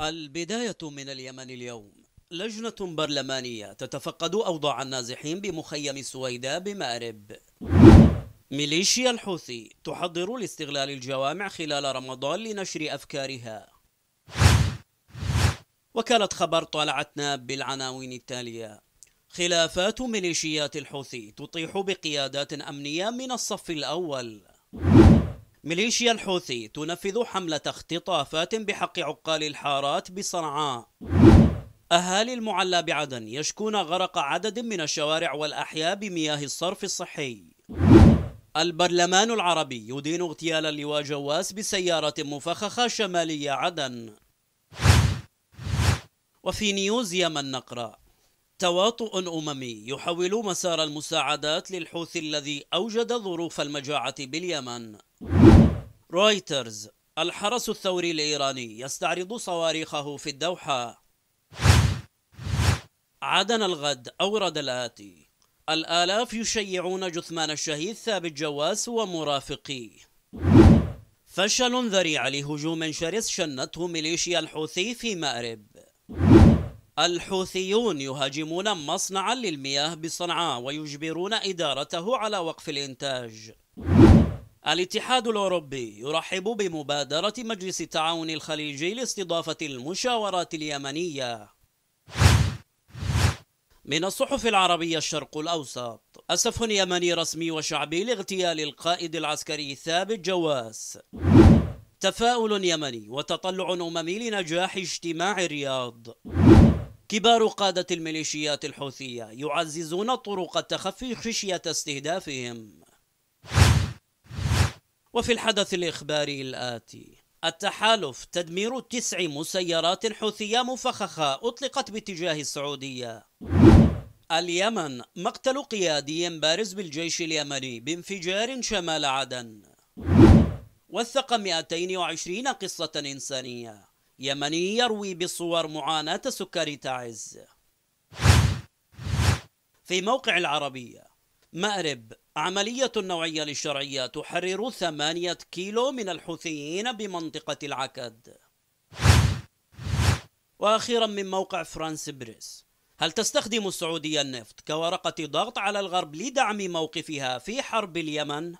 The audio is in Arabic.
البداية من اليمن اليوم لجنة برلمانية تتفقد أوضاع النازحين بمخيم سويداء بمأرب ميليشيا الحوثي تحضر لاستغلال الجوامع خلال رمضان لنشر أفكارها وكالة خبر طالعتنا بالعناوين التالية خلافات ميليشيات الحوثي تطيح بقيادات أمنية من الصف الأول ميليشيا الحوثي تنفذ حملة اختطافات بحق عقال الحارات بصنعاء أهالي المعلى بعدن يشكون غرق عدد من الشوارع والأحياء بمياه الصرف الصحي البرلمان العربي يدين اغتيال اللواء جواس بسيارة مفخخة شمالية عدن وفي نيوز يمن نقرأ تواطؤ أممي يحول مسار المساعدات للحوثي الذي أوجد ظروف المجاعة باليمن رويترز الحرس الثوري الإيراني يستعرض صواريخه في الدوحة عدن الغد أورد الآتي الآلاف يشيعون جثمان الشهيد ثابت جواس ومرافقيه فشل ذريع لهجوم شرس شنته ميليشيا الحوثي في مأرب الحوثيون يهاجمون مصنعا للمياه بصنعاء ويجبرون إدارته على وقف الإنتاج الاتحاد الأوروبي يرحب بمبادرة مجلس التعاون الخليجي لاستضافة المشاورات اليمنية من الصحف العربية الشرق الأوسط أسف يمني رسمي وشعبي لاغتيال القائد العسكري ثابت جواس تفاؤل يمني وتطلع أممي لنجاح اجتماع الرياض كبار قادة الميليشيات الحوثية يعززون طرق التخفي خشية استهدافهم وفي الحدث الإخباري الآتي التحالف تدمير تسع مسيرات حوثية مفخخة أطلقت باتجاه السعودية اليمن مقتل قيادي بارز بالجيش اليمني بانفجار شمال عدن وثق 220 قصة إنسانية يمني يروي بصور معاناة سكري تعز في موقع العربية مأرب عملية نوعية للشرعية تحرر ثمانية كيلو من الحوثيين بمنطقة العكد وأخيرا من موقع فرانس بريس هل تستخدم السعودية النفط كورقة ضغط على الغرب لدعم موقفها في حرب اليمن؟